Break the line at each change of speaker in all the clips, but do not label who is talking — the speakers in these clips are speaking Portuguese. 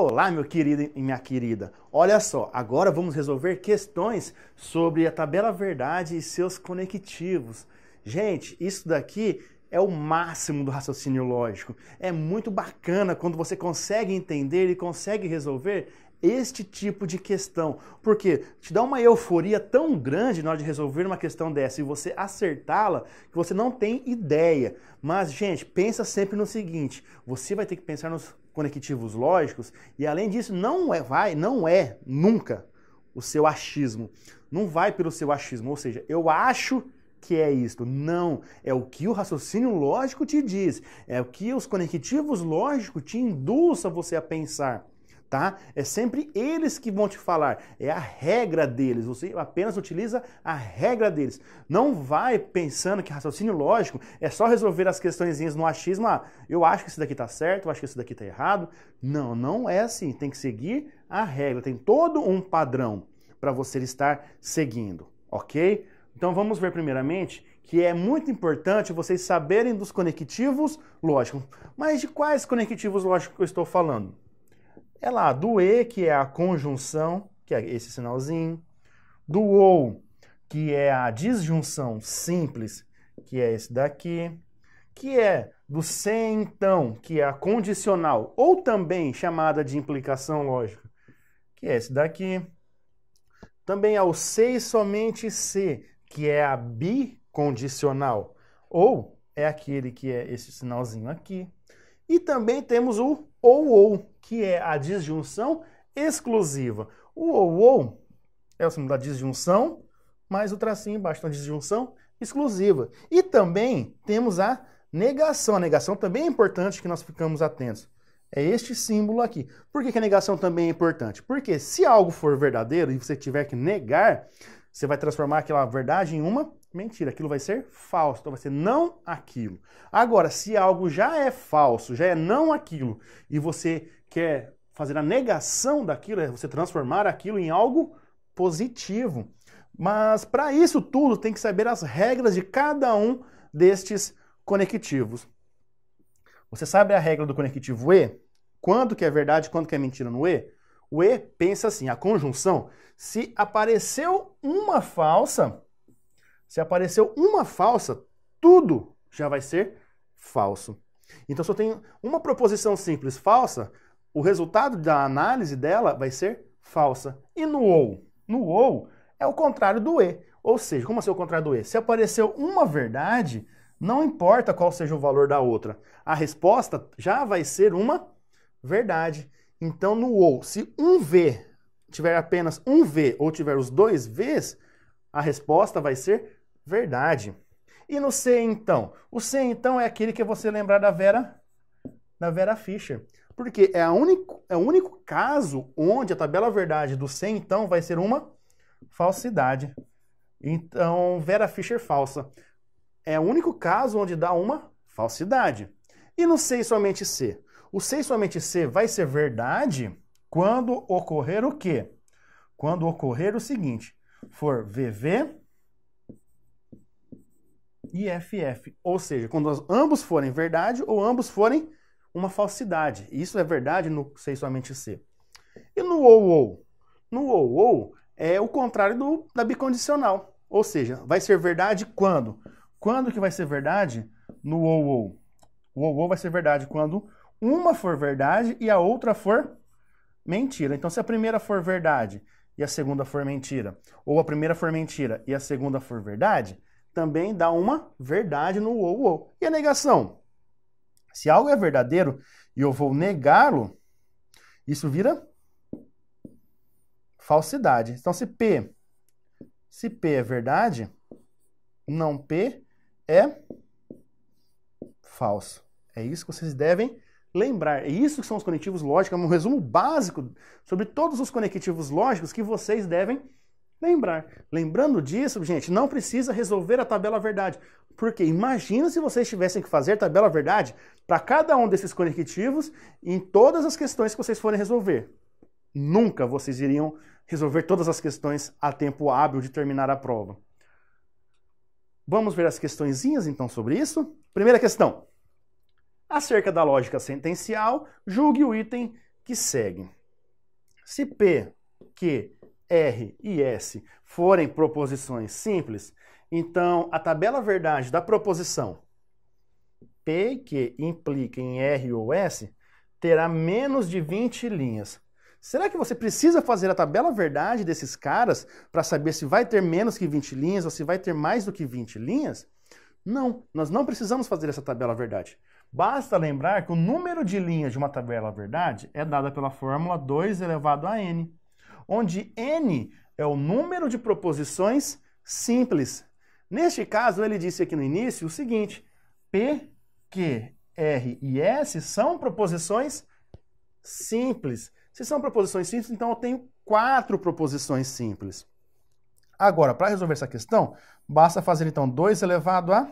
Olá, meu querido e minha querida. Olha só, agora vamos resolver questões sobre a tabela verdade e seus conectivos. Gente, isso daqui é o máximo do raciocínio lógico. É muito bacana quando você consegue entender e consegue resolver este tipo de questão, porque te dá uma euforia tão grande na hora de resolver uma questão dessa e você acertá-la que você não tem ideia. Mas, gente, pensa sempre no seguinte: você vai ter que pensar nos conectivos lógicos, e além disso, não é, vai, não é nunca o seu achismo. Não vai pelo seu achismo, ou seja, eu acho que é isto. Não, é o que o raciocínio lógico te diz, é o que os conectivos lógicos te induzem a você a pensar tá? É sempre eles que vão te falar, é a regra deles. Você apenas utiliza a regra deles. Não vai pensando que raciocínio lógico é só resolver as questõezinhas no achismo, ah, eu acho que isso daqui tá certo, eu acho que isso daqui tá errado. Não, não é assim. Tem que seguir a regra, tem todo um padrão para você estar seguindo, OK? Então vamos ver primeiramente que é muito importante vocês saberem dos conectivos lógicos. Mas de quais conectivos lógicos eu estou falando? é lá do E, que é a conjunção, que é esse sinalzinho, do OU, que é a disjunção simples, que é esse daqui, que é do se então, que é a condicional, ou também chamada de implicação lógica, que é esse daqui. Também é o se e somente se, que é a bicondicional, ou é aquele que é esse sinalzinho aqui. E também temos o ou ou, que é a disjunção exclusiva. O ou ou é o símbolo da disjunção, mais o tracinho embaixo, então disjunção exclusiva. E também temos a negação. A negação também é importante que nós ficamos atentos. É este símbolo aqui. Por que, que a negação também é importante? Porque se algo for verdadeiro e você tiver que negar, você vai transformar aquela verdade em uma mentira. Aquilo vai ser falso. Então vai ser não aquilo. Agora, se algo já é falso, já é não aquilo, e você quer fazer a negação daquilo, é você transformar aquilo em algo positivo. Mas para isso tudo, tem que saber as regras de cada um destes conectivos. Você sabe a regra do conectivo E? Quando que é verdade, quando que é mentira no E? O E pensa assim, a conjunção, se apareceu uma falsa, se apareceu uma falsa, tudo já vai ser falso. Então, se eu tenho uma proposição simples falsa, o resultado da análise dela vai ser falsa. E no OU? No OU é o contrário do E. Ou seja, como assim é o contrário do E? Se apareceu uma verdade, não importa qual seja o valor da outra, a resposta já vai ser uma verdade. Então, no ou, se um V tiver apenas um V ou tiver os dois Vs, a resposta vai ser verdade. E no C, então? O C, então, é aquele que você lembrar da Vera, da Vera Fischer. Porque é, a único, é o único caso onde a tabela verdade do C, então, vai ser uma falsidade. Então, Vera Fischer falsa. É o único caso onde dá uma falsidade. E no C somente C? O ser somente ser vai ser verdade quando ocorrer o quê? Quando ocorrer o seguinte, for VV e FF. Ou seja, quando ambos forem verdade ou ambos forem uma falsidade. Isso é verdade no sei somente ser. E no ou ou? No ou ou é o contrário do, da bicondicional. Ou seja, vai ser verdade quando? Quando que vai ser verdade? No ou ou. O ou ou vai ser verdade quando uma for verdade e a outra for mentira. Então, se a primeira for verdade e a segunda for mentira, ou a primeira for mentira e a segunda for verdade, também dá uma verdade no ou ou. E a negação? Se algo é verdadeiro e eu vou negá-lo, isso vira falsidade. Então, se P, se P é verdade, não P é falso. É isso que vocês devem lembrar. E isso que são os conectivos lógicos, é um resumo básico sobre todos os conectivos lógicos que vocês devem lembrar. Lembrando disso, gente, não precisa resolver a tabela verdade. Porque imagina se vocês tivessem que fazer tabela verdade para cada um desses conectivos em todas as questões que vocês forem resolver. Nunca vocês iriam resolver todas as questões a tempo hábil de terminar a prova. Vamos ver as questõezinhas então sobre isso? Primeira questão. Acerca da lógica sentencial, julgue o item que segue. Se P, Q, R e S forem proposições simples, então a tabela verdade da proposição P que implica em R ou S terá menos de 20 linhas. Será que você precisa fazer a tabela verdade desses caras para saber se vai ter menos que 20 linhas ou se vai ter mais do que 20 linhas? Não, nós não precisamos fazer essa tabela verdade. Basta lembrar que o número de linhas de uma tabela verdade é dada pela fórmula 2 elevado a n, onde n é o número de proposições simples. Neste caso, ele disse aqui no início o seguinte: P, Q, R e S são proposições simples. Se são proposições simples, então eu tenho quatro proposições simples. Agora, para resolver essa questão, basta fazer então 2 elevado a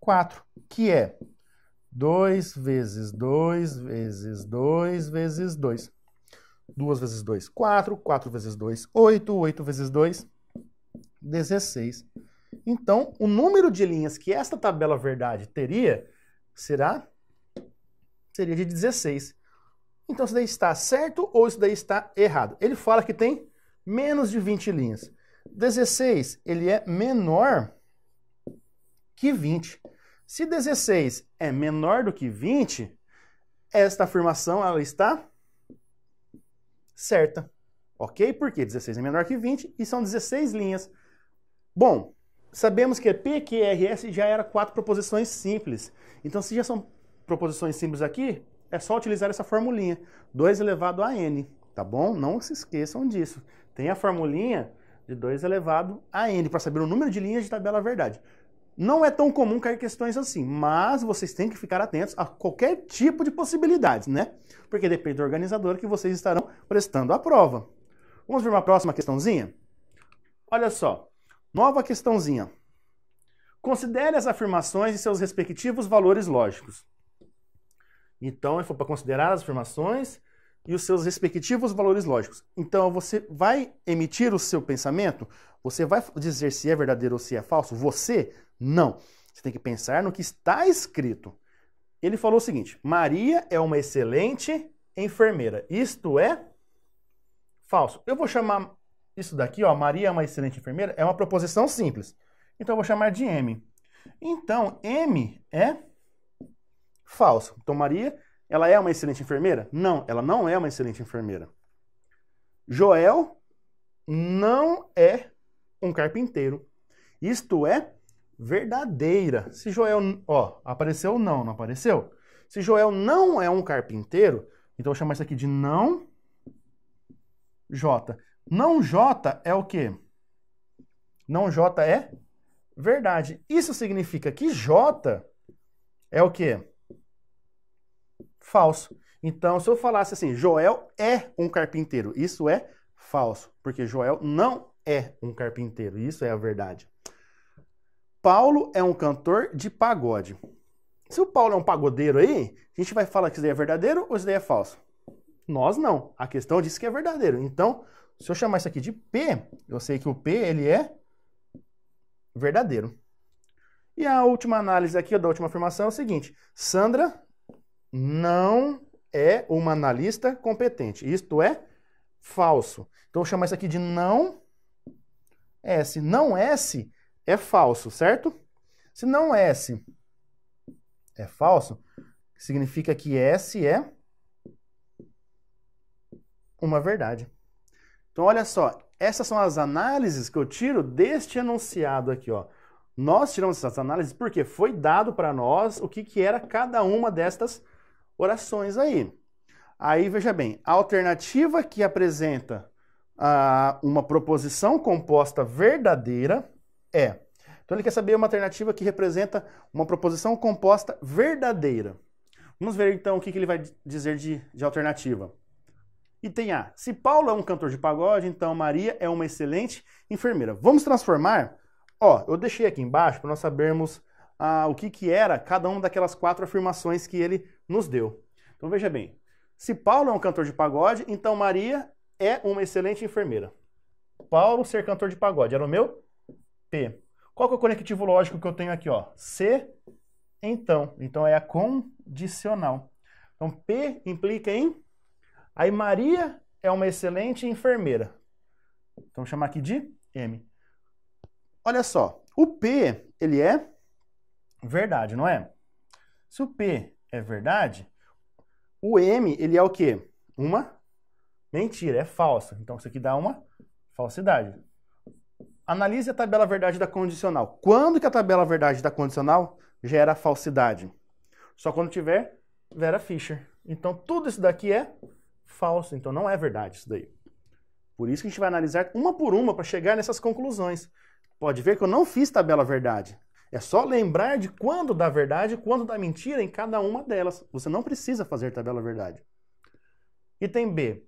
4, que é 2 vezes 2 vezes 2 vezes 2. 2 vezes 2, 4. 4 vezes 2, 8. 8 vezes 2, 16. Então, o número de linhas que esta tabela verdade teria será seria de 16. Então, isso daí está certo ou isso daí está errado? Ele fala que tem menos de 20 linhas. 16, ele é menor que 20. Se 16 é menor do que 20, esta afirmação ela está certa. Ok? Porque 16 é menor que 20 e são 16 linhas. Bom, sabemos que p, s já era quatro proposições simples. Então, se já são proposições simples aqui, é só utilizar essa formulinha. 2 elevado a n, tá bom? Não se esqueçam disso. Tem a formulinha de 2 elevado a n para saber o número de linhas de tabela verdade. Não é tão comum cair questões assim, mas vocês têm que ficar atentos a qualquer tipo de possibilidades, né? Porque depende do organizador que vocês estarão prestando a prova. Vamos ver uma próxima questãozinha? Olha só, nova questãozinha. Considere as afirmações e seus respectivos valores lógicos. Então, é for para considerar as afirmações e os seus respectivos valores lógicos. Então você vai emitir o seu pensamento, você vai dizer se é verdadeiro ou se é falso? Você? Não. Você tem que pensar no que está escrito. Ele falou o seguinte: Maria é uma excelente enfermeira. Isto é falso. Eu vou chamar isso daqui, ó, Maria é uma excelente enfermeira, é uma proposição simples. Então eu vou chamar de M. Então, M é falso. Então, Maria ela é uma excelente enfermeira? Não, ela não é uma excelente enfermeira. Joel não é um carpinteiro. Isto é verdadeira. Se Joel, ó, apareceu ou não, não apareceu? Se Joel não é um carpinteiro, então eu vou chamar isso aqui de não J. Não J é o quê? Não J é verdade. Isso significa que J é o quê? falso. Então, se eu falasse assim, Joel é um carpinteiro, isso é falso, porque Joel não é um carpinteiro, isso é a verdade. Paulo é um cantor de pagode. Se o Paulo é um pagodeiro aí, a gente vai falar que isso daí é verdadeiro ou isso daí é falso? Nós não. A questão disse que é verdadeiro. Então, se eu chamar isso aqui de P, eu sei que o P ele é verdadeiro. E a última análise aqui, da última afirmação, é o seguinte: Sandra não é uma analista competente. Isto é falso. Então eu chamo isso aqui de não S. Não S é falso, certo? Se não S é falso, significa que S é uma verdade. Então olha só, essas são as análises que eu tiro deste enunciado aqui, ó. Nós tiramos essas análises porque foi dado para nós o que, que era cada uma destas orações aí. Aí veja bem, a alternativa que apresenta uma proposição composta verdadeira é. Então ele quer saber uma alternativa que representa uma proposição composta verdadeira. Vamos ver então o que, que ele vai dizer de, de alternativa. Item A. Se Paulo é um cantor de pagode, então Maria é uma excelente enfermeira. Vamos transformar? Ó, eu deixei aqui embaixo para nós sabermos ah, o que, que era cada uma daquelas quatro afirmações que ele nos deu. Então veja bem, se Paulo é um cantor de pagode, então Maria é uma excelente enfermeira. Paulo ser cantor de pagode era o meu P. Qual que é o conectivo lógico que eu tenho aqui, ó? C, então. Então é a condicional. Então P implica em Aí Maria é uma excelente enfermeira. Então chamar aqui de M. Olha só, o P, ele é verdade, não é? Se o P é verdade, o M, ele é o quê? Uma mentira, é falsa. Então isso aqui dá uma falsidade. Analise a tabela verdade da condicional. Quando que a tabela verdade da condicional gera falsidade? Só quando tiver Vera Fischer. Então tudo isso daqui é falso, então não é verdade isso daí. Por isso que a gente vai analisar uma por uma para chegar nessas conclusões. Pode ver que eu não fiz tabela verdade. É só lembrar de quando da verdade e quando da mentira em cada uma delas. Você não precisa fazer tabela verdade. Item B.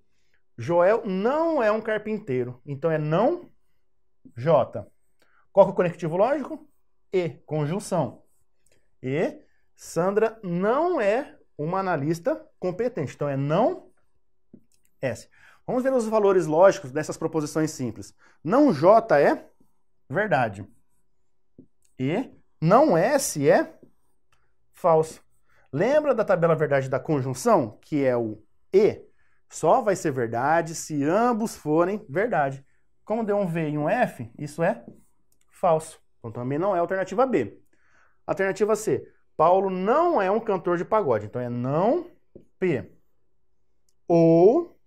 Joel não é um carpinteiro. Então é não J. Qual é o conectivo lógico? E, conjunção. E Sandra não é uma analista competente. Então é não S. Vamos ver os valores lógicos dessas proposições simples. Não J é verdade. E não é se é falso. Lembra da tabela verdade da conjunção, que é o E? Só vai ser verdade se ambos forem verdade. Como deu um V e um F, isso é falso. Então também não é alternativa B. Alternativa C. Paulo não é um cantor de pagode. Então é não P. Ou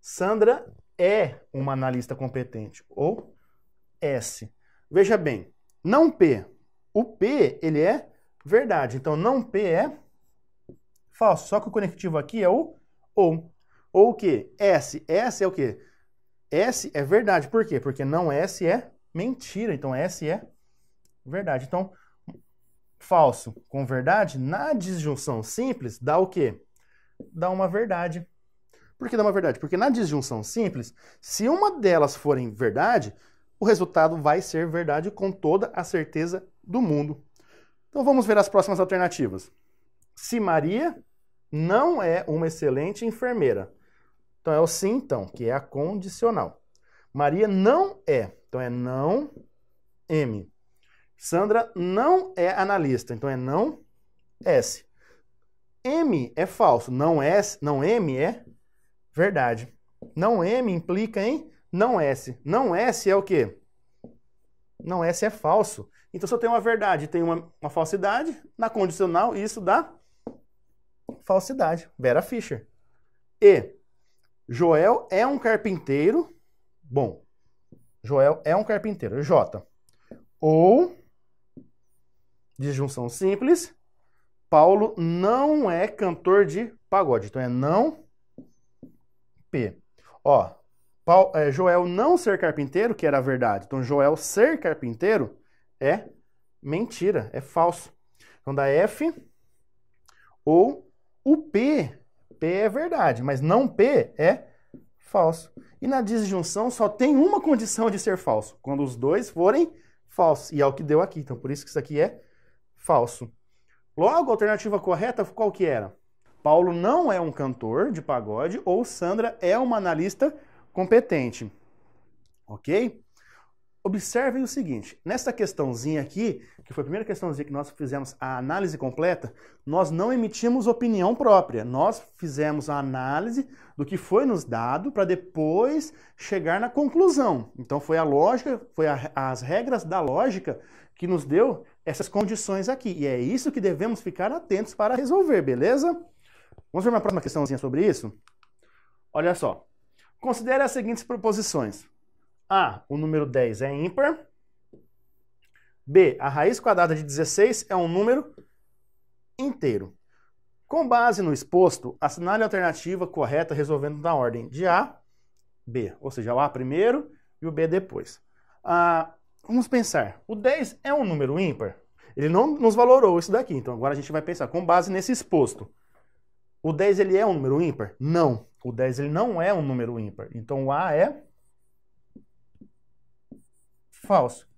Sandra é uma analista competente. Ou S. Veja bem, não P. O P, ele é verdade. Então, não P é falso. Só que o conectivo aqui é o ou. Ou o quê? S. S é o quê? S é verdade. Por quê? Porque não S é mentira. Então, S é verdade. Então, falso com verdade, na disjunção simples, dá o quê? Dá uma verdade. Por que dá uma verdade? Porque na disjunção simples, se uma delas forem verdade, o resultado vai ser verdade com toda a certeza do mundo. Então vamos ver as próximas alternativas. Se Maria não é uma excelente enfermeira. Então é o sim, então, que é a condicional. Maria não é. Então é não M. Sandra não é analista. Então é não S. M é falso. Não S, não M é verdade. Não M implica em não S. Não S é o quê? Não S é falso. Então, se eu tenho uma verdade e tenho uma, uma falsidade, na condicional isso dá falsidade. Vera Fischer. E Joel é um carpinteiro. Bom, Joel é um carpinteiro. J. Ou, disjunção simples, Paulo não é cantor de pagode. Então é não P. Ó, Paulo, é, Joel não ser carpinteiro, que era a verdade. Então, Joel ser carpinteiro é mentira, é falso. Então, da F ou o P. P é verdade, mas não P é falso. E na disjunção só tem uma condição de ser falso, quando os dois forem falsos. E é o que deu aqui. Então, por isso que isso aqui é falso. Logo, a alternativa correta qual que era? Paulo não é um cantor de pagode ou Sandra é uma analista competente. Ok? Observem o seguinte: nessa questãozinha aqui, que foi a primeira questãozinha que nós fizemos a análise completa, nós não emitimos opinião própria. Nós fizemos a análise do que foi nos dado para depois chegar na conclusão. Então, foi a lógica, foi a, as regras da lógica que nos deu essas condições aqui. E é isso que devemos ficar atentos para resolver, beleza? Vamos ver uma próxima questãozinha sobre isso? Olha só. Considere as seguintes proposições. A, o número 10 é ímpar. B, a raiz quadrada de 16 é um número inteiro. Com base no exposto, assinale a alternativa correta resolvendo na ordem de A, B. Ou seja, o A primeiro e o B depois. Ah, vamos pensar. O 10 é um número ímpar? Ele não nos valorou isso daqui. Então agora a gente vai pensar com base nesse exposto. O 10 ele é um número ímpar? Não. O 10 ele não é um número ímpar. Então o A é falso.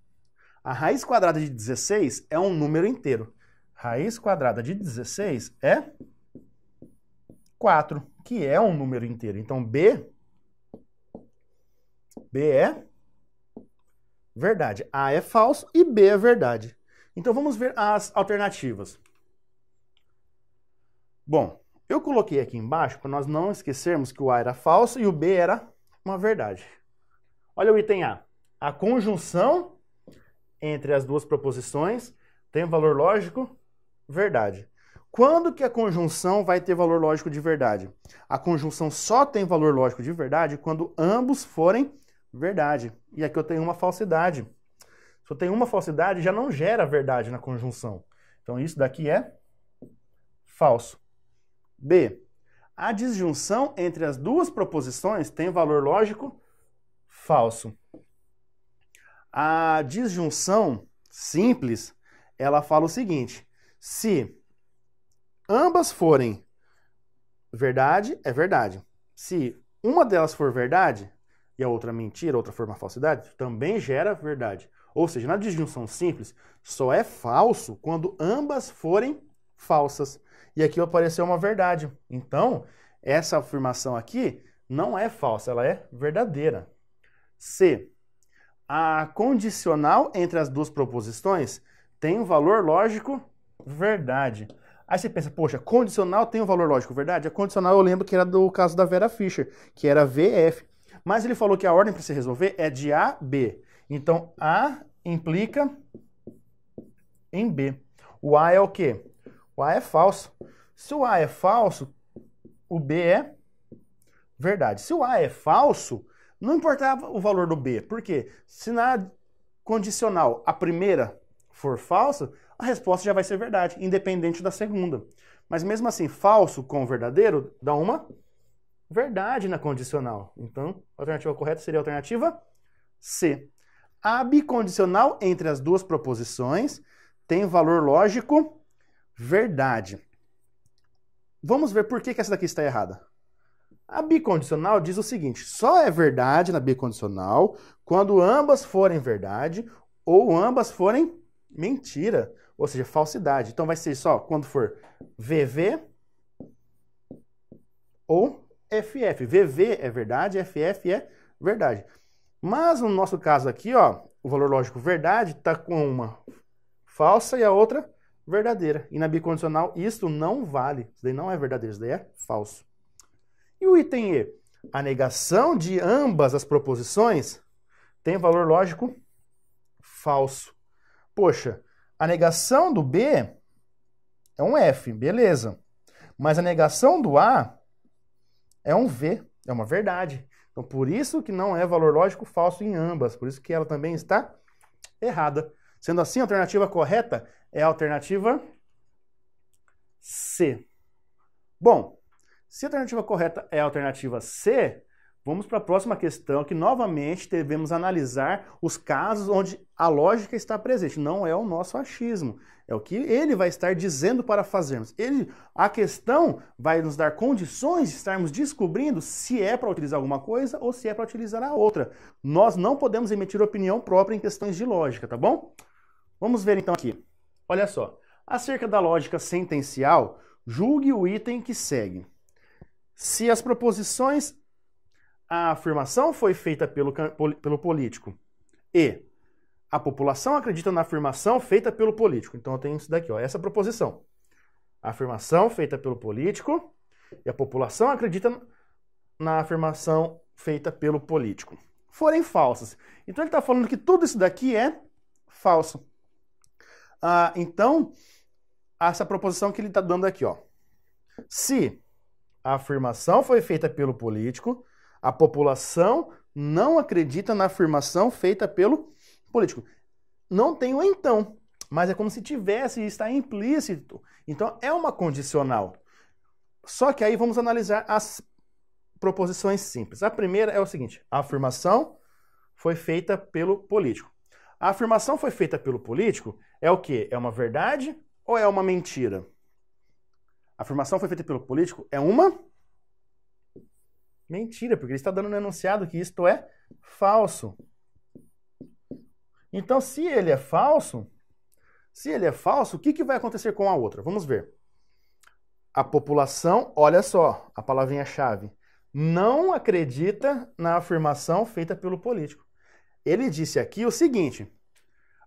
A raiz quadrada de 16 é um número inteiro. Raiz quadrada de 16 é 4, que é um número inteiro. Então B B é verdade. A é falso e B é verdade. Então vamos ver as alternativas. Bom, eu coloquei aqui embaixo para nós não esquecermos que o A era falso e o B era uma verdade. Olha o item A. A conjunção entre as duas proposições tem valor lógico verdade. Quando que a conjunção vai ter valor lógico de verdade? A conjunção só tem valor lógico de verdade quando ambos forem verdade. E aqui eu tenho uma falsidade. Se eu tenho uma falsidade, já não gera verdade na conjunção. Então isso daqui é falso. B. A disjunção entre as duas proposições tem valor lógico falso. A disjunção simples, ela fala o seguinte: se ambas forem verdade, é verdade. Se uma delas for verdade e a outra mentira, outra for uma falsidade, também gera verdade. Ou seja, na disjunção simples, só é falso quando ambas forem falsas e aquilo apareceu uma verdade. Então, essa afirmação aqui não é falsa, ela é verdadeira. C. A condicional entre as duas proposições tem um valor lógico verdade. Aí você pensa, poxa, condicional tem um valor lógico verdade? A condicional eu lembro que era do caso da Vera Fischer, que era VF. Mas ele falou que a ordem para se resolver é de A, B. Então A implica em B. O A é o quê? O A é falso. Se o A é falso, o B é verdade. Se o A é falso, não importava o valor do B. Por quê? Se na condicional a primeira for falsa, a resposta já vai ser verdade, independente da segunda. Mas mesmo assim, falso com verdadeiro dá uma verdade na condicional. Então, a alternativa correta seria a alternativa C. A bicondicional entre as duas proposições tem valor lógico verdade. Vamos ver por que, que essa daqui está errada. A bicondicional diz o seguinte: só é verdade na bicondicional quando ambas forem verdade ou ambas forem mentira, ou seja, falsidade. Então vai ser só quando for VV ou FF. VV é verdade, FF é verdade. Mas no nosso caso aqui, ó, o valor lógico verdade está com uma falsa e a outra verdadeira. E na bicondicional, isto não vale. Isso daí não é verdadeiro, isso daí é falso. E o item E? A negação de ambas as proposições tem valor lógico falso. Poxa, a negação do B é um F, beleza. Mas a negação do A é um V, é uma verdade. Então, por isso que não é valor lógico falso em ambas, por isso que ela também está errada. Sendo assim, a alternativa correta é a alternativa C. Bom, se a alternativa correta é a alternativa C, vamos para a próxima questão, que novamente devemos analisar os casos onde a lógica está presente. Não é o nosso achismo, é o que ele vai estar dizendo para fazermos. Ele, a questão vai nos dar condições de estarmos descobrindo se é para utilizar alguma coisa ou se é para utilizar a outra. Nós não podemos emitir opinião própria em questões de lógica, tá bom? Vamos ver então aqui. Olha só, acerca da lógica sentencial, julgue o item que segue. Se as proposições, a afirmação foi feita pelo, pelo político e a população acredita na afirmação feita pelo político. Então eu tenho isso daqui, ó, essa proposição. A afirmação feita pelo político e a população acredita na afirmação feita pelo político. Forem falsas. Então ele está falando que tudo isso daqui é falso. Ah, então, essa proposição que ele está dando aqui, ó. Se a afirmação foi feita pelo político, a população não acredita na afirmação feita pelo político. Não tem o então, mas é como se tivesse e está implícito. Então é uma condicional. Só que aí vamos analisar as proposições simples. A primeira é o seguinte: a afirmação foi feita pelo político. A afirmação foi feita pelo político é o quê? É uma verdade ou é uma mentira? A afirmação foi feita pelo político é uma mentira, porque ele está dando no enunciado que isto é falso. Então, se ele é falso, se ele é falso, o que, que vai acontecer com a outra? Vamos ver. A população, olha só, a palavrinha-chave, não acredita na afirmação feita pelo político. Ele disse aqui o seguinte: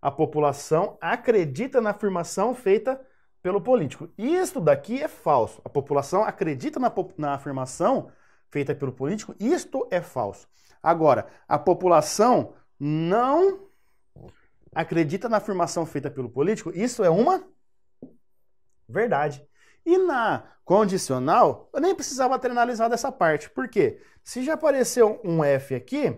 a população acredita na afirmação feita pelo político. Isto daqui é falso. A população acredita na, na afirmação feita pelo político. Isto é falso. Agora, a população não acredita na afirmação feita pelo político. Isso é uma verdade. E na condicional, eu nem precisava ter analisado essa parte. Por quê? Se já apareceu um F aqui,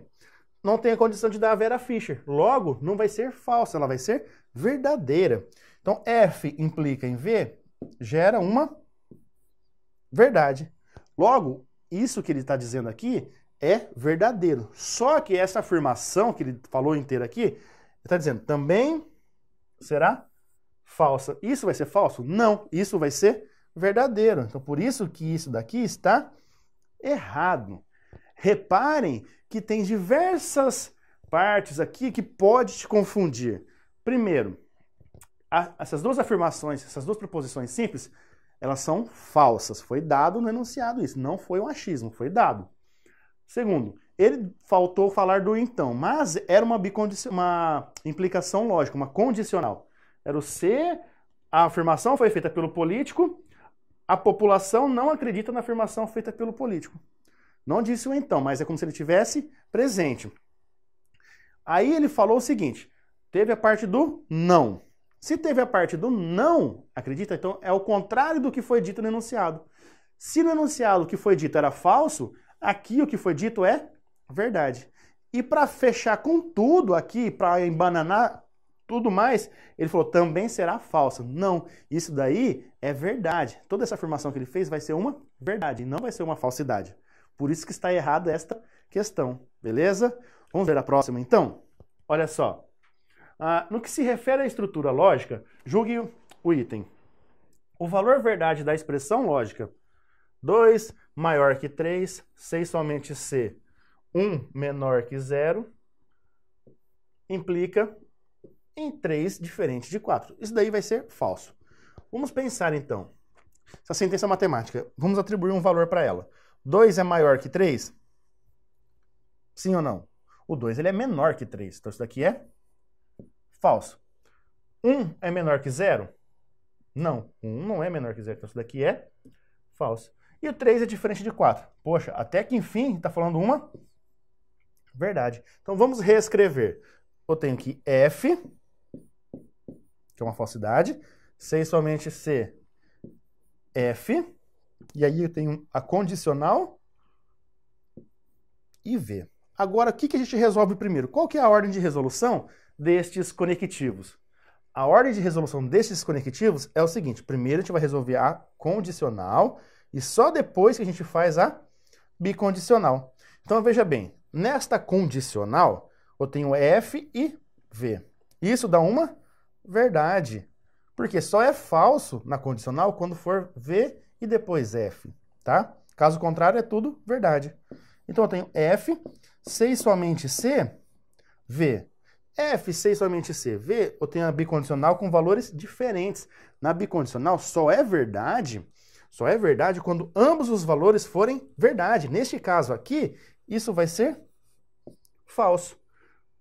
não tem a condição de dar a Vera Fischer. Logo, não vai ser falsa, ela vai ser verdadeira. Então, F implica em V gera uma verdade. Logo, isso que ele está dizendo aqui é verdadeiro. Só que essa afirmação que ele falou inteira aqui, está dizendo também será falsa. Isso vai ser falso? Não, isso vai ser verdadeiro. Então, por isso que isso daqui está errado. Reparem que tem diversas partes aqui que pode te confundir. Primeiro, a, essas duas afirmações, essas duas proposições simples, elas são falsas. Foi dado no enunciado isso, não foi um achismo, foi dado. Segundo, ele faltou falar do então, mas era uma, uma implicação lógica, uma condicional. Era o se a afirmação foi feita pelo político, a população não acredita na afirmação feita pelo político. Não disse o então, mas é como se ele tivesse presente. Aí ele falou o seguinte: teve a parte do não. Se teve a parte do não, acredita? Então é o contrário do que foi dito no enunciado. Se no enunciado o que foi dito era falso, aqui o que foi dito é verdade. E para fechar com tudo aqui, para embananar tudo mais, ele falou, também será falsa. Não, isso daí é verdade. Toda essa afirmação que ele fez vai ser uma verdade, não vai ser uma falsidade. Por isso que está errada esta questão, beleza? Vamos ver a próxima então? Olha só. Ah, no que se refere à estrutura lógica, julgue o item. O valor verdade da expressão lógica 2 maior que 3, 6 somente C, 1 menor que 0, implica em 3 diferente de 4. Isso daí vai ser falso. Vamos pensar então. Essa sentença é matemática, vamos atribuir um valor para ela. 2 é maior que 3? Sim ou não? O 2 ele é menor que 3. Então isso daqui é falso. 1 é menor que 0? Não, 1 não é menor que 0. Então isso daqui é falso. E o 3 é diferente de 4. Poxa, até que enfim está falando uma verdade. Então vamos reescrever. Eu tenho aqui F, que é uma falsidade. Sei somente C, F. E aí eu tenho a condicional e V. Agora, o que, que a gente resolve primeiro? Qual que é a ordem de resolução destes conectivos? A ordem de resolução destes conectivos é o seguinte: primeiro a gente vai resolver a condicional e só depois que a gente faz a bicondicional. Então veja bem, nesta condicional eu tenho F e V. Isso dá uma verdade, porque só é falso na condicional quando for V e depois F, tá? Caso contrário, é tudo verdade. Então eu tenho F, 6 somente C, V. F, 6 somente C, V, eu tenho a bicondicional com valores diferentes. Na bicondicional só é verdade, só é verdade quando ambos os valores forem verdade. Neste caso aqui, isso vai ser falso.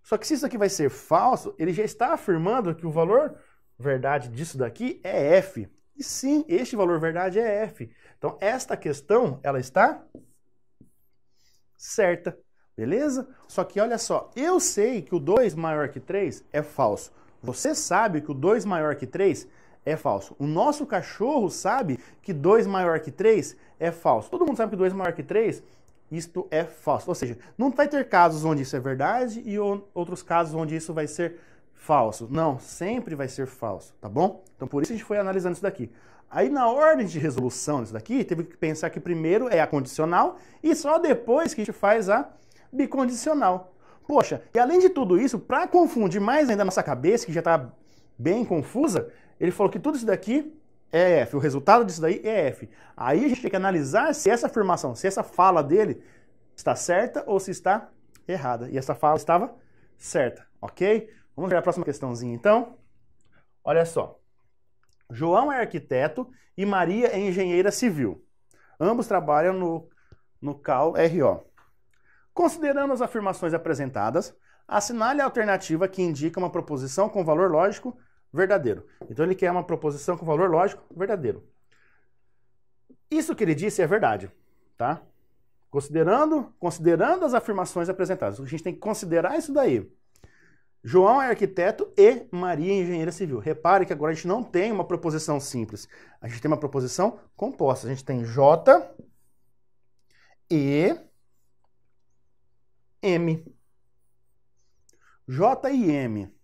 Só que se isso aqui vai ser falso, ele já está afirmando que o valor verdade disso daqui é F. E sim, este valor verdade é F. Então, esta questão, ela está certa, beleza? Só que olha só, eu sei que o 2 maior que 3 é falso. Você sabe que o 2 maior que 3 é falso. O nosso cachorro sabe que 2 maior que 3 é falso. Todo mundo sabe que 2 maior que 3, isto é falso. Ou seja, não vai ter casos onde isso é verdade e outros casos onde isso vai ser falso falso. Não, sempre vai ser falso, tá bom? Então por isso a gente foi analisando isso daqui. Aí na ordem de resolução disso daqui, teve que pensar que primeiro é a condicional e só depois que a gente faz a bicondicional. Poxa, e além de tudo isso, para confundir mais ainda a nossa cabeça, que já está bem confusa, ele falou que tudo isso daqui é F, o resultado disso daí é F. Aí a gente tem que analisar se essa afirmação, se essa fala dele está certa ou se está errada. E essa fala estava certa, ok? Vamos ver a próxima questãozinha então? Olha só. João é arquiteto e Maria é engenheira civil. Ambos trabalham no, no CAL-RO. Considerando as afirmações apresentadas, assinale a alternativa que indica uma proposição com valor lógico verdadeiro. Então ele quer uma proposição com valor lógico verdadeiro. Isso que ele disse é verdade, tá? Considerando, considerando as afirmações apresentadas. A gente tem que considerar isso daí. João é arquiteto e Maria é engenheira civil. Repare que agora a gente não tem uma proposição simples. A gente tem uma proposição composta. A gente tem J, E, M. J e M.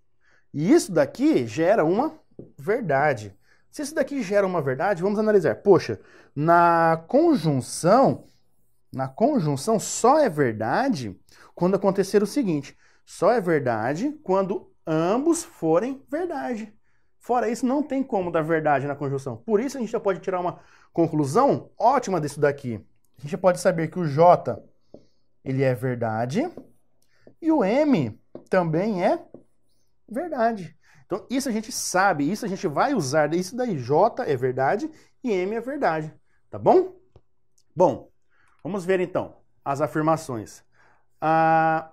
E isso daqui gera uma verdade. Se isso daqui gera uma verdade, vamos analisar. Poxa, na conjunção, na conjunção só é verdade quando acontecer o seguinte. Só é verdade quando ambos forem verdade. Fora isso, não tem como dar verdade na conjunção. Por isso, a gente já pode tirar uma conclusão ótima disso daqui. A gente pode saber que o J ele é verdade e o M também é verdade. Então, isso a gente sabe, isso a gente vai usar. Isso daí, J é verdade e M é verdade. Tá bom? Bom, vamos ver então as afirmações. A ah,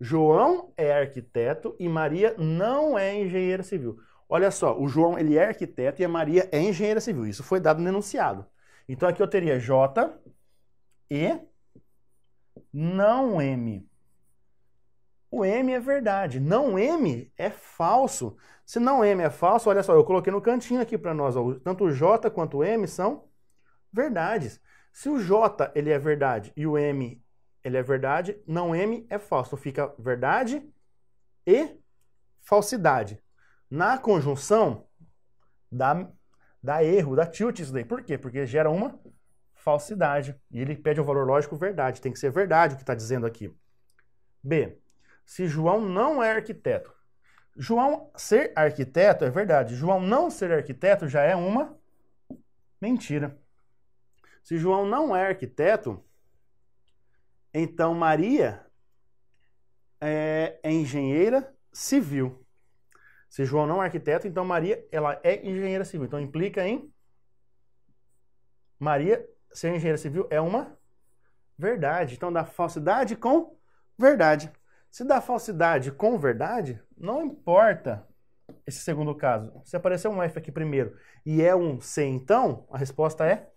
João é arquiteto e Maria não é engenheira civil. Olha só, o João ele é arquiteto e a Maria é engenheira civil. Isso foi dado no enunciado. Então aqui eu teria J e não M. O M é verdade. Não M é falso. Se não M é falso, olha só, eu coloquei no cantinho aqui para nós. Ó, tanto o J quanto o M são verdades. Se o J ele é verdade e o M ele é verdade, não M é falso. Então fica verdade e falsidade. Na conjunção, dá, dá erro, dá tilt isso daí. Por quê? Porque gera uma falsidade. E ele pede o um valor lógico verdade. Tem que ser verdade o que está dizendo aqui. B. Se João não é arquiteto. João ser arquiteto é verdade. João não ser arquiteto já é uma mentira. Se João não é arquiteto, então, Maria é, é engenheira civil. Se João não é arquiteto, então Maria ela é engenheira civil. Então, implica em Maria ser engenheira civil é uma verdade. Então, dá falsidade com verdade. Se dá falsidade com verdade, não importa esse segundo caso. Se apareceu um F aqui primeiro e é um C, então a resposta é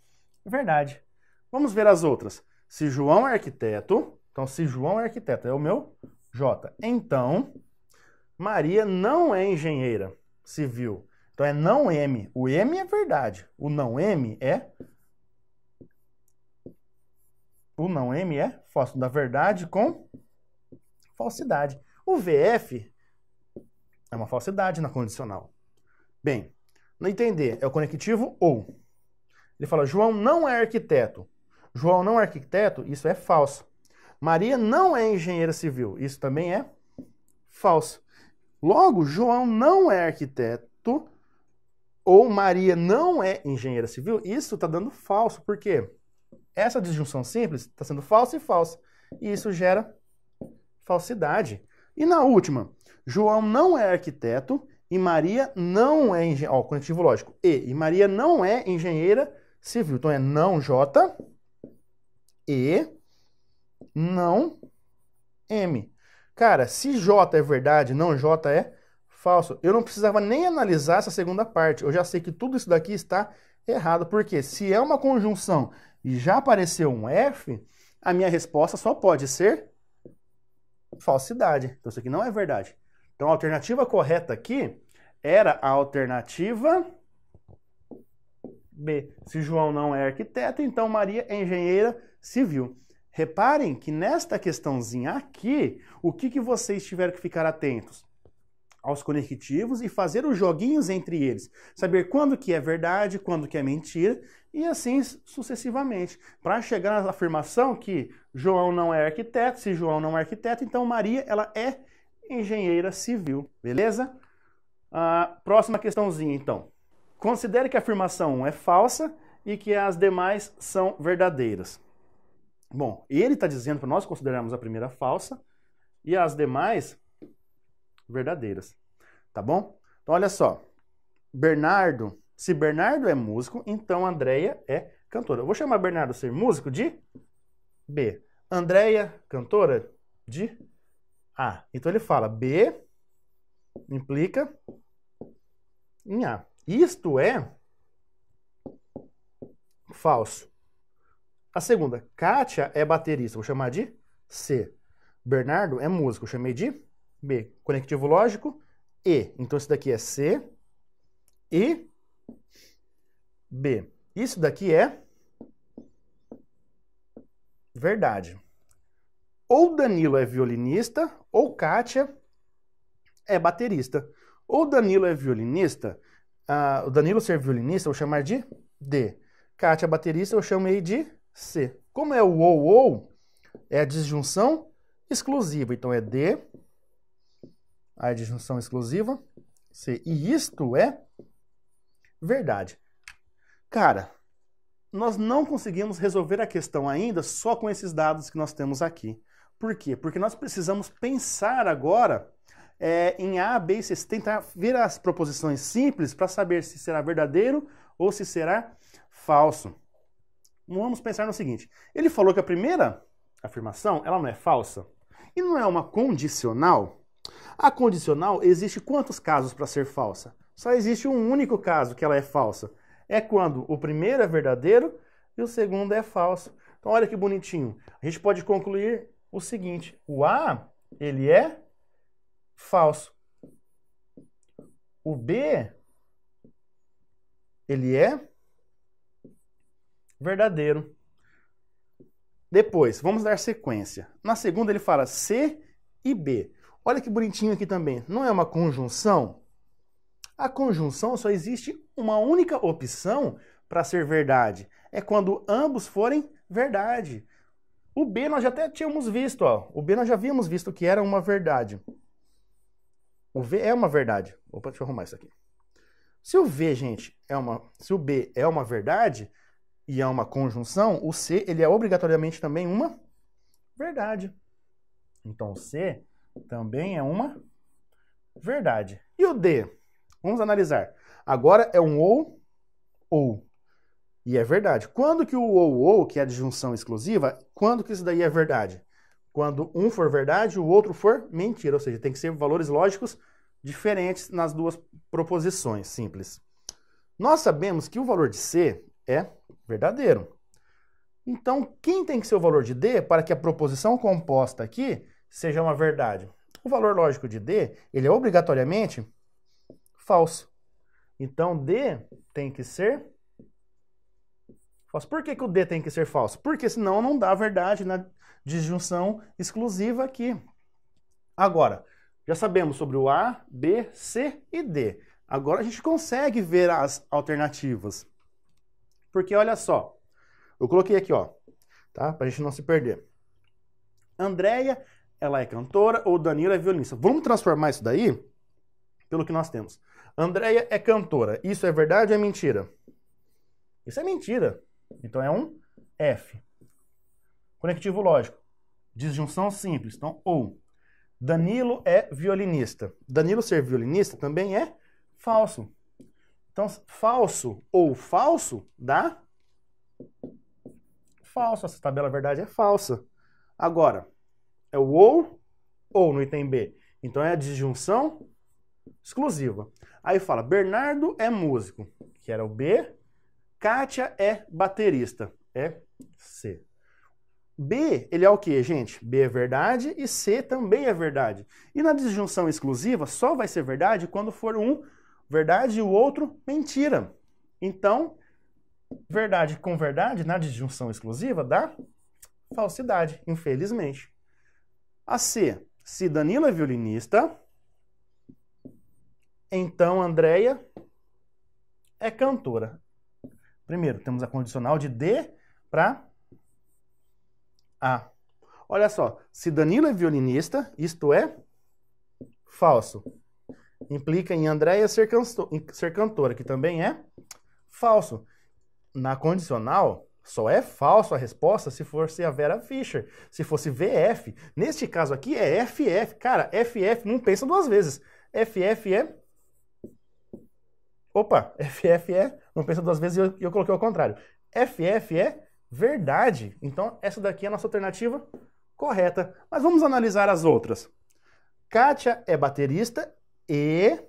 verdade. Vamos ver as outras. Se João é arquiteto, então se João é arquiteto, é o meu J. Então, Maria não é engenheira civil. Então é não M. O M é verdade. O não M é. O não M é falso da verdade com falsidade. O VF é uma falsidade na condicional. Bem, não entender é o conectivo ou. Ele fala: João não é arquiteto. João não é arquiteto, isso é falso. Maria não é engenheira civil, isso também é falso. Logo, João não é arquiteto ou Maria não é engenheira civil, isso está dando falso, porque essa disjunção simples está sendo falsa e falsa, e isso gera falsidade. E na última, João não é arquiteto e Maria não é engenheira. Ó, conectivo lógico. E, e Maria não é engenheira civil. Então é não J e, não M. Cara, se J é verdade, não J é falso, eu não precisava nem analisar essa segunda parte. Eu já sei que tudo isso daqui está errado, porque se é uma conjunção e já apareceu um F, a minha resposta só pode ser falsidade. Então isso aqui não é verdade. Então a alternativa correta aqui era a alternativa B. Se João não é arquiteto, então Maria é engenheira civil. Reparem que nesta questãozinha aqui, o que, que vocês tiveram que ficar atentos? Aos conectivos e fazer os joguinhos entre eles. Saber quando que é verdade, quando que é mentira e assim sucessivamente. Para chegar na afirmação que João não é arquiteto, se João não é arquiteto, então Maria ela é engenheira civil, beleza? Ah, próxima questãozinha então. Considere que a afirmação 1 é falsa e que as demais são verdadeiras. Bom, ele está dizendo para nós considerarmos a primeira falsa e as demais verdadeiras. Tá bom? Então, olha só. Bernardo, se Bernardo é músico, então Andréia é cantora. Eu vou chamar Bernardo ser músico de B. Andréia, cantora de A. Então ele fala B implica em A. Isto é falso. A segunda, Kátia é baterista, vou chamar de C. Bernardo é músico, eu chamei de B. Conectivo lógico, E. Então isso daqui é C e B. Isso daqui é verdade. Ou Danilo é violinista, ou Kátia é baterista. Ou Danilo é violinista, ah, o Danilo ser violinista, eu vou chamar de D. Kátia baterista, eu chamei de C. Como é o ou ou, é a disjunção exclusiva. Então é D, a disjunção exclusiva, C. E isto é verdade. Cara, nós não conseguimos resolver a questão ainda só com esses dados que nós temos aqui. Por quê? Porque nós precisamos pensar agora é, em A, B e C. Você tentar ver as proposições simples para saber se será verdadeiro ou se será falso. Vamos pensar no seguinte. Ele falou que a primeira afirmação ela não é falsa. E não é uma condicional? A condicional existe quantos casos para ser falsa? Só existe um único caso que ela é falsa. É quando o primeiro é verdadeiro e o segundo é falso. Então olha que bonitinho. A gente pode concluir o seguinte: o A ele é falso. O B, ele é verdadeiro. Depois, vamos dar sequência. Na segunda, ele fala C e B. Olha que bonitinho aqui também. Não é uma conjunção? A conjunção só existe uma única opção para ser verdade. É quando ambos forem verdade. O B nós já até tínhamos visto, ó. O B nós já havíamos visto que era uma verdade. O V é uma verdade. Opa, deixa eu arrumar isso aqui. Se o V, gente, é uma, se o B é uma verdade e é uma conjunção, o C ele é obrigatoriamente também uma verdade. Então o C também é uma verdade. E o D? Vamos analisar. Agora é um ou ou. E é verdade. Quando que o ou ou, que é a disjunção exclusiva, quando que isso daí é verdade? Quando um for verdade, o outro for mentira. Ou seja, tem que ser valores lógicos diferentes nas duas proposições simples. Nós sabemos que o valor de C é verdadeiro. Então, quem tem que ser o valor de D para que a proposição composta aqui seja uma verdade? O valor lógico de D, ele é obrigatoriamente falso. Então, D tem que ser Falso. Por que, que o D tem que ser falso? Porque senão não dá verdade na disjunção exclusiva aqui. Agora, já sabemos sobre o A, B, C e D. Agora a gente consegue ver as alternativas. Porque olha só, eu coloquei aqui, ó, tá? Pra gente não se perder. Andréia, ela é cantora ou Danilo é violinista. Vamos transformar isso daí pelo que nós temos. Andréia é cantora. Isso é verdade ou é mentira? Isso é mentira. Então é um F. Conectivo lógico. Disjunção simples. Então, ou. Danilo é violinista. Danilo ser violinista também é falso. Então, falso ou falso dá falso. Essa tabela verdade é falsa. Agora, é o ou ou no item B. Então é a disjunção exclusiva. Aí fala Bernardo é músico, que era o B Kátia é baterista. É C. B, ele é o que, gente? B é verdade e C também é verdade. E na disjunção exclusiva, só vai ser verdade quando for um verdade e o outro mentira. Então, verdade com verdade, na disjunção exclusiva, dá falsidade, infelizmente. A C, se Danilo é violinista, então Andréia é cantora. Primeiro, temos a condicional de D para A. Olha só, se Danilo é violinista, isto é falso. Implica em Andréia ser, canso, ser cantora, que também é falso. Na condicional, só é falso a resposta se fosse a Vera Fischer, se fosse VF. Neste caso aqui é FF. Cara, FF não pensa duas vezes. FF é Opa, FF é, não pensa duas vezes e eu, eu coloquei ao contrário. FF é verdade. Então, essa daqui é a nossa alternativa correta. Mas vamos analisar as outras. Kátia é baterista e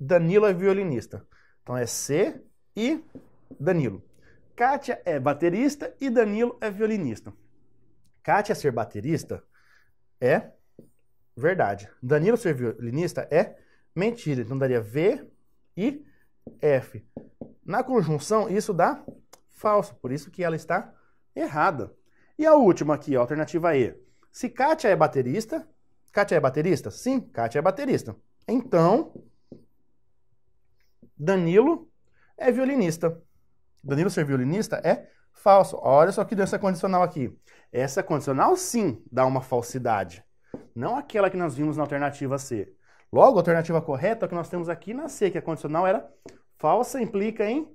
Danilo é violinista. Então é C e Danilo. Kátia é baterista e Danilo é violinista. Kátia ser baterista é verdade. Danilo ser violinista é mentira. Então daria V e F. Na conjunção, isso dá falso, por isso que ela está errada. E a última aqui, a alternativa E. Se Kátia é baterista, Kátia é baterista? Sim, Kátia é baterista. Então, Danilo é violinista. Danilo ser violinista é falso. Olha só que deu essa condicional aqui. Essa condicional, sim, dá uma falsidade. Não aquela que nós vimos na alternativa C. Logo, a alternativa correta, o que nós temos aqui na C, que a é condicional era falsa, implica em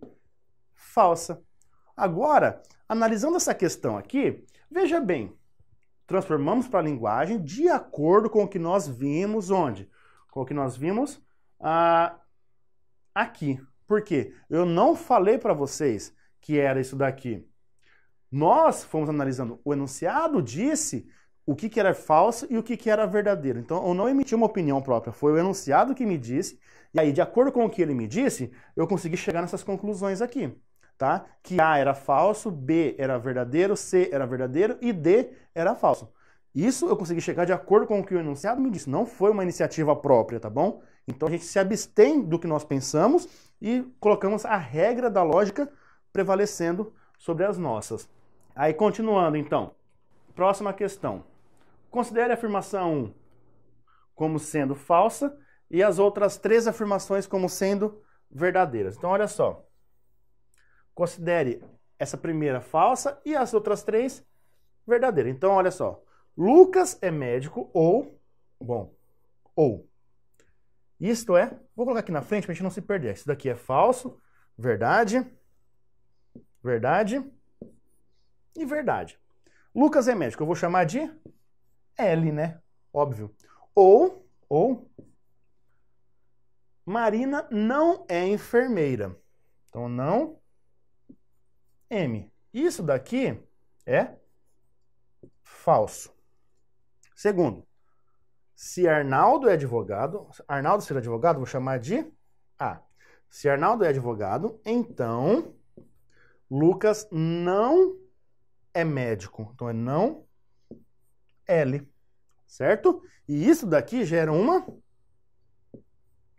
falsa. Agora, analisando essa questão aqui, veja bem, transformamos para a linguagem de acordo com o que nós vimos onde? Com o que nós vimos ah, aqui. Por quê? Eu não falei para vocês que era isso daqui. Nós fomos analisando. O enunciado disse o que, que era falso e o que, que era verdadeiro. Então, eu não emiti uma opinião própria, foi o enunciado que me disse, e aí, de acordo com o que ele me disse, eu consegui chegar nessas conclusões aqui. Tá? Que A era falso, B era verdadeiro, C era verdadeiro e D era falso. Isso eu consegui chegar de acordo com o que o enunciado me disse, não foi uma iniciativa própria, tá bom? Então a gente se abstém do que nós pensamos e colocamos a regra da lógica prevalecendo sobre as nossas. Aí continuando então, próxima questão. Considere a afirmação 1 como sendo falsa e as outras três afirmações como sendo verdadeiras. Então, olha só. Considere essa primeira falsa e as outras três verdadeiras. Então, olha só. Lucas é médico ou. Bom, ou. Isto é. Vou colocar aqui na frente para a gente não se perder. Isso daqui é falso, verdade, verdade e verdade. Lucas é médico. Eu vou chamar de L, né? Óbvio. Ou, ou, Marina não é enfermeira. Então, não M. Isso daqui é falso. Segundo, se Arnaldo é advogado, Arnaldo ser advogado, vou chamar de A. Se Arnaldo é advogado, então Lucas não é médico. Então é não L, certo? E isso daqui gera uma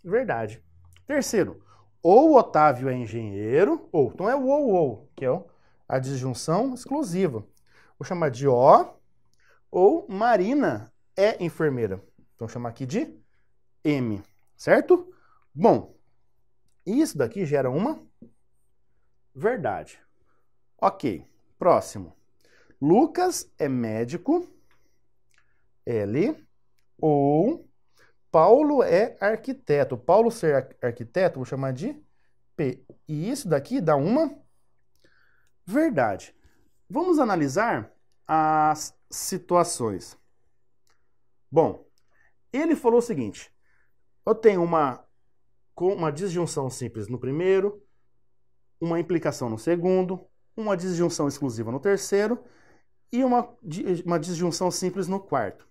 verdade. Terceiro, ou Otávio é engenheiro, ou. Então é o ou ou, que é a disjunção exclusiva. Vou chamar de O, ou Marina é enfermeira. Então chamar aqui de M, certo? Bom, isso daqui gera uma verdade. Ok, próximo. Lucas é médico L, ou Paulo é arquiteto. Paulo ser arquiteto, vou chamar de P. E isso daqui dá uma verdade. Vamos analisar as situações. Bom, ele falou o seguinte: eu tenho uma, uma disjunção simples no primeiro, uma implicação no segundo, uma disjunção exclusiva no terceiro e uma, uma disjunção simples no quarto.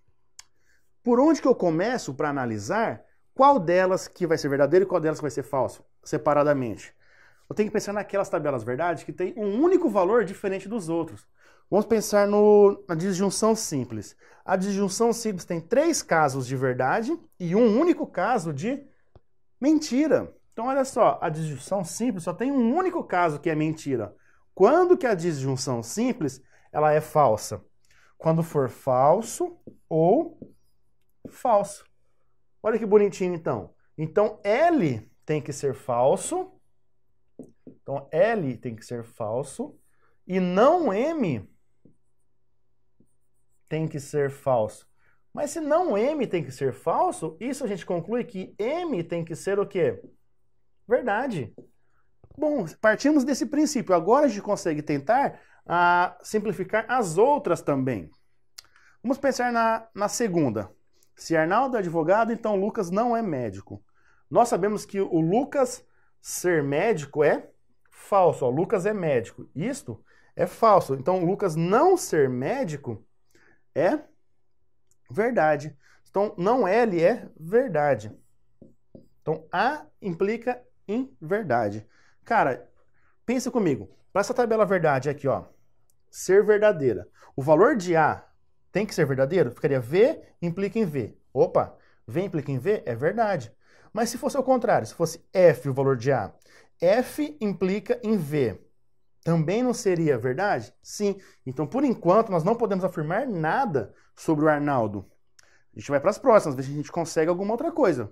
Por onde que eu começo para analisar qual delas que vai ser verdadeiro e qual delas que vai ser falso, separadamente? Eu tenho que pensar naquelas tabelas verdade que tem um único valor diferente dos outros. Vamos pensar no, na disjunção simples. A disjunção simples tem três casos de verdade e um único caso de mentira. Então, olha só, a disjunção simples só tem um único caso que é mentira. Quando que a disjunção simples ela é falsa? Quando for falso ou falso. Olha que bonitinho, então. Então, L tem que ser falso. Então, L tem que ser falso. E não M tem que ser falso. Mas se não M tem que ser falso, isso a gente conclui que M tem que ser o quê? Verdade. Bom, partimos desse princípio. Agora a gente consegue tentar ah, simplificar as outras também. Vamos pensar na, na segunda. Se Arnaldo é advogado, então Lucas não é médico. Nós sabemos que o Lucas ser médico é falso. Ó, Lucas é médico. Isto é falso. Então, Lucas não ser médico é verdade. Então, não L é verdade. Então, A implica em verdade. Cara, pensa comigo. Para essa tabela verdade aqui, ó, ser verdadeira. O valor de A tem que ser verdadeiro? Ficaria V implica em V. Opa, V implica em V é verdade. Mas se fosse ao contrário, se fosse F o valor de A, F implica em V, também não seria verdade? Sim. Então, por enquanto, nós não podemos afirmar nada sobre o Arnaldo. A gente vai para as próximas, ver se a gente consegue alguma outra coisa.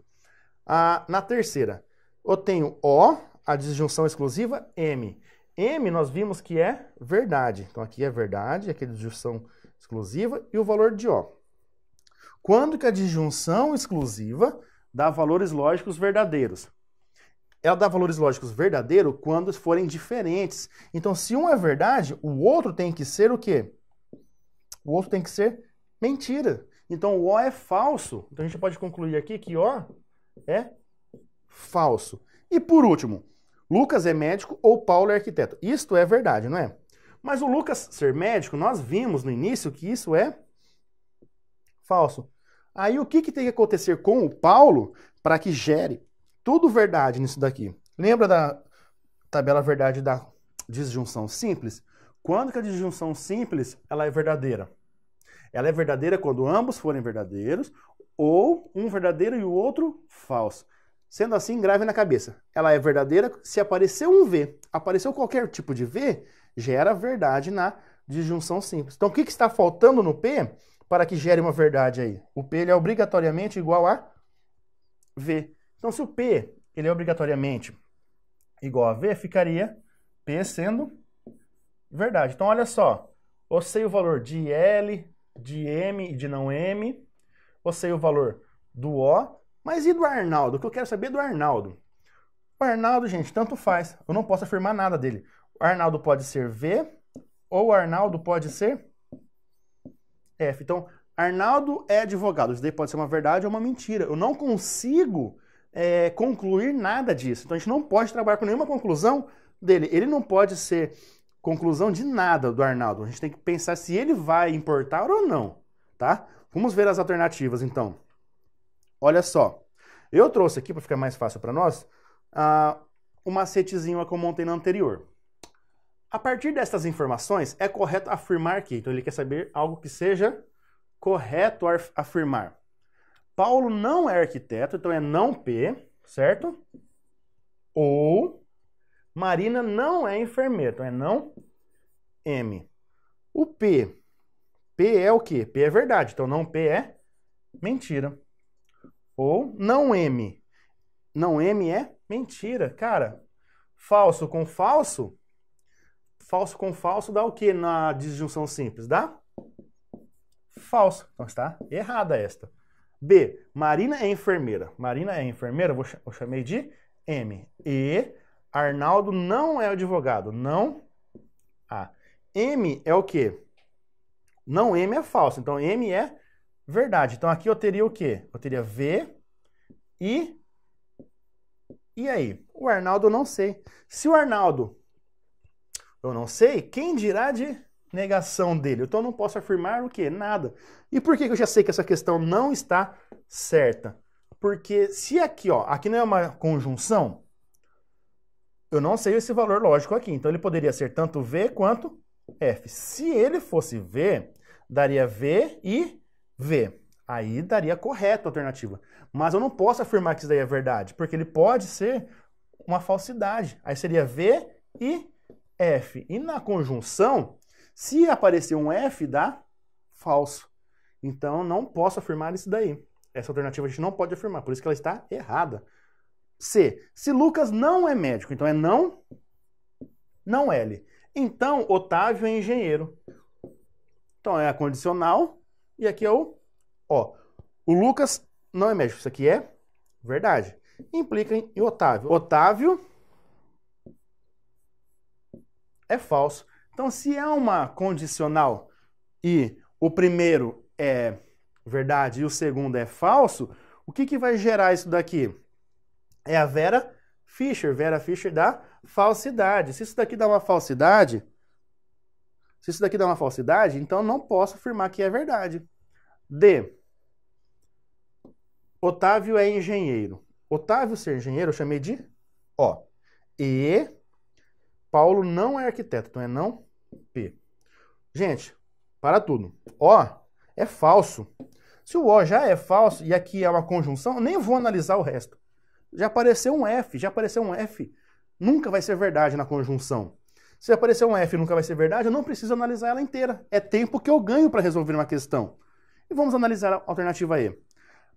Ah, na terceira, eu tenho O, a disjunção exclusiva, M. M nós vimos que é verdade. Então, aqui é verdade, aqui é disjunção exclusiva exclusiva e o valor de O. Quando que a disjunção exclusiva dá valores lógicos verdadeiros? Ela dá valores lógicos verdadeiros quando forem diferentes. Então, se um é verdade, o outro tem que ser o quê? O outro tem que ser mentira. Então, o O é falso. Então, a gente pode concluir aqui que O é falso. E por último, Lucas é médico ou Paulo é arquiteto? Isto é verdade, não é? Mas o Lucas ser médico, nós vimos no início que isso é falso. Aí o que, que tem que acontecer com o Paulo para que gere tudo verdade nisso daqui? Lembra da tabela verdade da disjunção simples? Quando que a disjunção simples ela é verdadeira? Ela é verdadeira quando ambos forem verdadeiros, ou um verdadeiro e o outro falso. Sendo assim, grave na cabeça. Ela é verdadeira se apareceu um V. Apareceu qualquer tipo de V, gera verdade na disjunção simples. Então, o que, que está faltando no P para que gere uma verdade aí? O P ele é obrigatoriamente igual a V. Então, se o P ele é obrigatoriamente igual a V, ficaria P sendo verdade. Então, olha só. Eu sei o valor de L, de M e de não M. Eu sei o valor do O. Mas e do Arnaldo? O que eu quero saber é do Arnaldo. O Arnaldo, gente, tanto faz. Eu não posso afirmar nada dele. O Arnaldo pode ser V ou o Arnaldo pode ser F. Então, Arnaldo é advogado. Isso daí pode ser uma verdade ou uma mentira. Eu não consigo é, concluir nada disso. Então, a gente não pode trabalhar com nenhuma conclusão dele. Ele não pode ser conclusão de nada do Arnaldo. A gente tem que pensar se ele vai importar ou não, tá? Vamos ver as alternativas, então. Olha só. Eu trouxe aqui, para ficar mais fácil para nós, uh, ah, o macetezinho que eu montei na anterior. A partir destas informações, é correto afirmar que. Então ele quer saber algo que seja correto afirmar. Paulo não é arquiteto, então é não P, certo? Ou Marina não é enfermeira, então é não M. O P. P é o quê? P é verdade, então não P é mentira. Ou não M. Não M é mentira. Cara, falso com falso Falso com falso dá o que na disjunção simples? Dá? Falso. Então está errada esta. B. Marina é enfermeira. Marina é enfermeira, vou, eu chamei de M. E. Arnaldo não é advogado. Não. A. M é o quê? Não, M é falso. Então, M é verdade. Então, aqui eu teria o quê? Eu teria V e... E aí? O Arnaldo eu não sei. Se o Arnaldo eu não sei, quem dirá de negação dele? Então eu não posso afirmar o quê? Nada. E por que eu já sei que essa questão não está certa? Porque se aqui, ó, aqui não é uma conjunção, eu não sei esse valor lógico aqui. Então ele poderia ser tanto V quanto F. Se ele fosse V, daria V e V. Aí daria correto a alternativa. Mas eu não posso afirmar que isso daí é verdade, porque ele pode ser uma falsidade. Aí seria V e F. E na conjunção, se aparecer um F, dá falso. Então, não posso afirmar isso daí. Essa alternativa a gente não pode afirmar, por isso que ela está errada. C. Se Lucas não é médico, então é não, não L. Então, Otávio é engenheiro. Então, é a condicional e aqui é o O. O Lucas não é médico, isso aqui é verdade. Implica em Otávio. Otávio é falso. Então, se é uma condicional e o primeiro é verdade e o segundo é falso, o que, que vai gerar isso daqui? É a Vera Fischer. Vera Fischer dá falsidade. Se isso daqui dá uma falsidade, se isso daqui dá uma falsidade, então não posso afirmar que é verdade. D. Otávio é engenheiro. Otávio ser engenheiro, eu chamei de O. E Paulo não é arquiteto, então é não P. Gente, para tudo. O é falso. Se o O já é falso e aqui é uma conjunção, nem vou analisar o resto. Já apareceu um F, já apareceu um F. Nunca vai ser verdade na conjunção. Se aparecer um F nunca vai ser verdade, eu não preciso analisar ela inteira. É tempo que eu ganho para resolver uma questão. E vamos analisar a alternativa E.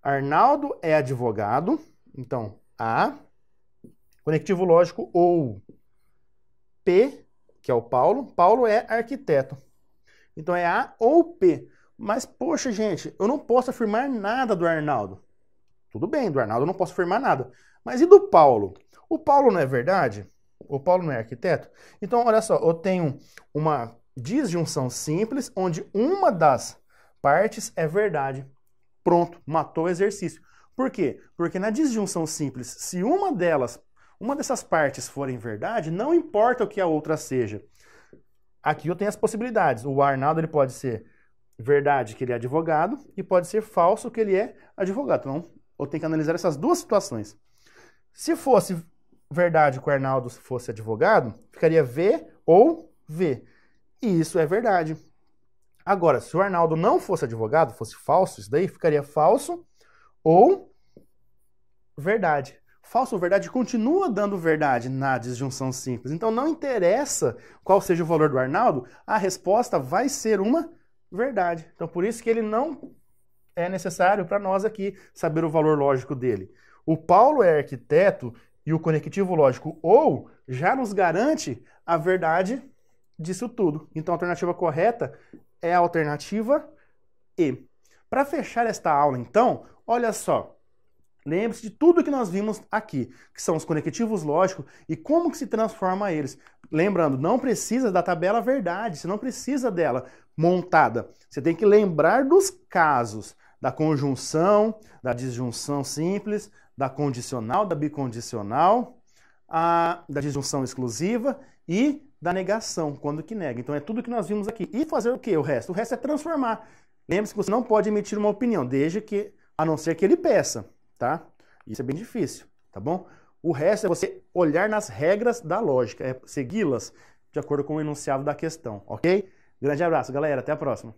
Arnaldo é advogado, então A. Conectivo lógico ou P, que é o Paulo, Paulo é arquiteto. Então é A ou P. Mas, poxa, gente, eu não posso afirmar nada do Arnaldo. Tudo bem, do Arnaldo eu não posso afirmar nada. Mas e do Paulo? O Paulo não é verdade? O Paulo não é arquiteto? Então, olha só, eu tenho uma disjunção simples, onde uma das partes é verdade. Pronto, matou o exercício. Por quê? Porque na disjunção simples, se uma delas uma dessas partes forem verdade, não importa o que a outra seja. Aqui eu tenho as possibilidades. O Arnaldo ele pode ser verdade que ele é advogado e pode ser falso que ele é advogado. Então, eu tenho que analisar essas duas situações. Se fosse verdade que o Arnaldo fosse advogado, ficaria V ou V. E isso é verdade. Agora, se o Arnaldo não fosse advogado, fosse falso, isso daí ficaria falso ou verdade. Falso ou verdade continua dando verdade na disjunção simples. Então não interessa qual seja o valor do Arnaldo, a resposta vai ser uma verdade. Então por isso que ele não é necessário para nós aqui saber o valor lógico dele. O Paulo é arquiteto e o conectivo lógico ou já nos garante a verdade disso tudo. Então a alternativa correta é a alternativa E. Para fechar esta aula, então, olha só. Lembre-se de tudo que nós vimos aqui, que são os conectivos lógicos e como que se transforma eles. Lembrando, não precisa da tabela verdade, você não precisa dela montada. Você tem que lembrar dos casos, da conjunção, da disjunção simples, da condicional, da bicondicional, a, da disjunção exclusiva e da negação, quando que nega. Então é tudo que nós vimos aqui. E fazer o que o resto? O resto é transformar. Lembre-se que você não pode emitir uma opinião, desde que, a não ser que ele peça tá? Isso é bem difícil, tá bom? O resto é você olhar nas regras da lógica, é segui-las de acordo com o enunciado da questão, ok? Grande abraço, galera. Até a próxima.